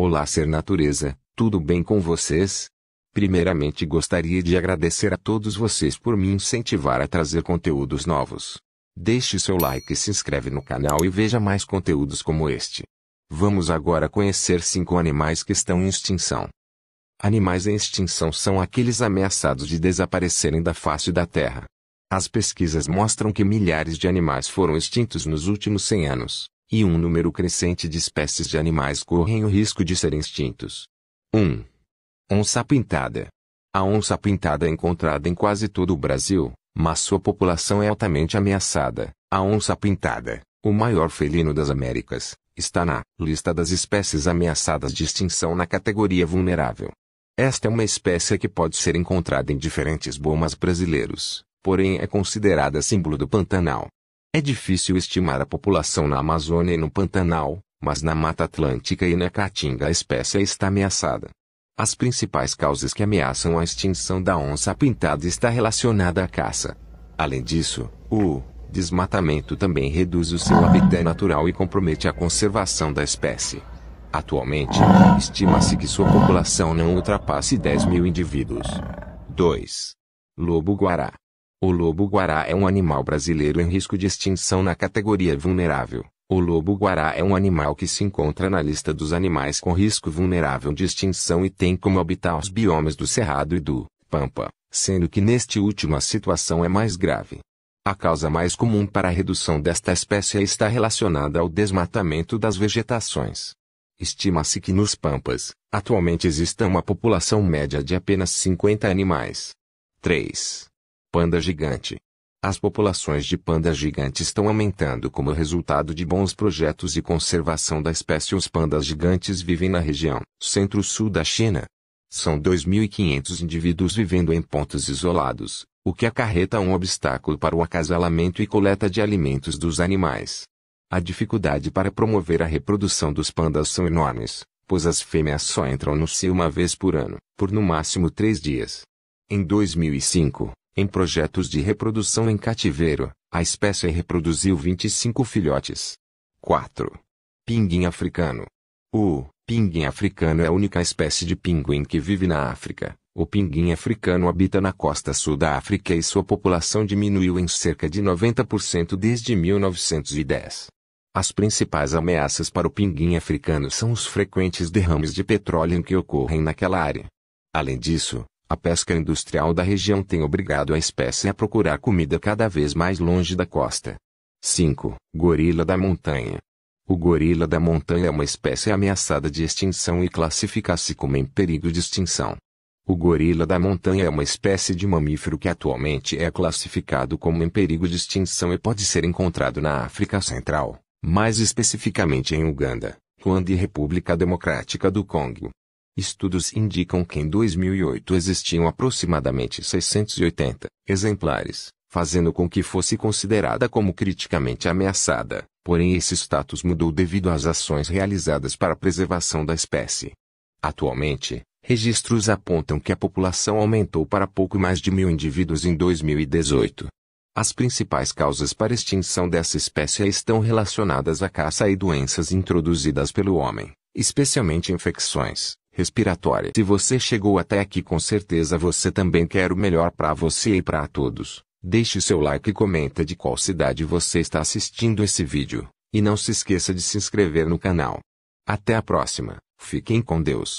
Olá Ser Natureza, tudo bem com vocês? Primeiramente gostaria de agradecer a todos vocês por me incentivar a trazer conteúdos novos. Deixe seu like e se inscreve no canal e veja mais conteúdos como este. Vamos agora conhecer 5 animais que estão em extinção. Animais em extinção são aqueles ameaçados de desaparecerem da face da Terra. As pesquisas mostram que milhares de animais foram extintos nos últimos 100 anos e um número crescente de espécies de animais correm o risco de serem extintos. 1. Onça pintada. A onça pintada é encontrada em quase todo o Brasil, mas sua população é altamente ameaçada. A onça pintada, o maior felino das Américas, está na lista das espécies ameaçadas de extinção na categoria vulnerável. Esta é uma espécie que pode ser encontrada em diferentes bomas brasileiros, porém é considerada símbolo do Pantanal. É difícil estimar a população na Amazônia e no Pantanal, mas na Mata Atlântica e na Caatinga a espécie está ameaçada. As principais causas que ameaçam a extinção da onça-pintada está relacionada à caça. Além disso, o desmatamento também reduz o seu habitat natural e compromete a conservação da espécie. Atualmente, estima-se que sua população não ultrapasse 10 mil indivíduos. 2. Lobo-guará o lobo-guará é um animal brasileiro em risco de extinção na categoria vulnerável. O lobo-guará é um animal que se encontra na lista dos animais com risco vulnerável de extinção e tem como habitat os biomas do Cerrado e do Pampa, sendo que neste último a situação é mais grave. A causa mais comum para a redução desta espécie está relacionada ao desmatamento das vegetações. Estima-se que nos Pampas, atualmente exista uma população média de apenas 50 animais. 3. Panda gigante. As populações de panda gigante estão aumentando como resultado de bons projetos de conservação da espécie. Os pandas gigantes vivem na região centro-sul da China. São 2.500 indivíduos vivendo em pontos isolados, o que acarreta um obstáculo para o acasalamento e coleta de alimentos dos animais. A dificuldade para promover a reprodução dos pandas são enormes, pois as fêmeas só entram no cio uma vez por ano, por no máximo três dias. Em 2005, em projetos de reprodução em cativeiro, a espécie reproduziu 25 filhotes. 4. Pinguim africano. O pinguim africano é a única espécie de pinguim que vive na África. O pinguim africano habita na costa sul da África e sua população diminuiu em cerca de 90% desde 1910. As principais ameaças para o pinguim africano são os frequentes derrames de petróleo que ocorrem naquela área. Além disso, a pesca industrial da região tem obrigado a espécie a procurar comida cada vez mais longe da costa. 5. Gorila da montanha. O gorila da montanha é uma espécie ameaçada de extinção e classifica-se como em perigo de extinção. O gorila da montanha é uma espécie de mamífero que atualmente é classificado como em perigo de extinção e pode ser encontrado na África Central, mais especificamente em Uganda, Ruanda e República Democrática do Congo. Estudos indicam que em 2008 existiam aproximadamente 680 exemplares, fazendo com que fosse considerada como criticamente ameaçada. Porém, esse status mudou devido às ações realizadas para a preservação da espécie. Atualmente, registros apontam que a população aumentou para pouco mais de mil indivíduos em 2018. As principais causas para extinção dessa espécie estão relacionadas à caça e doenças introduzidas pelo homem, especialmente infecções, respiratória. Se você chegou até aqui, com certeza você também quer o melhor para você e para todos. Deixe seu like e comenta de qual cidade você está assistindo esse vídeo, e não se esqueça de se inscrever no canal. Até a próxima, fiquem com Deus.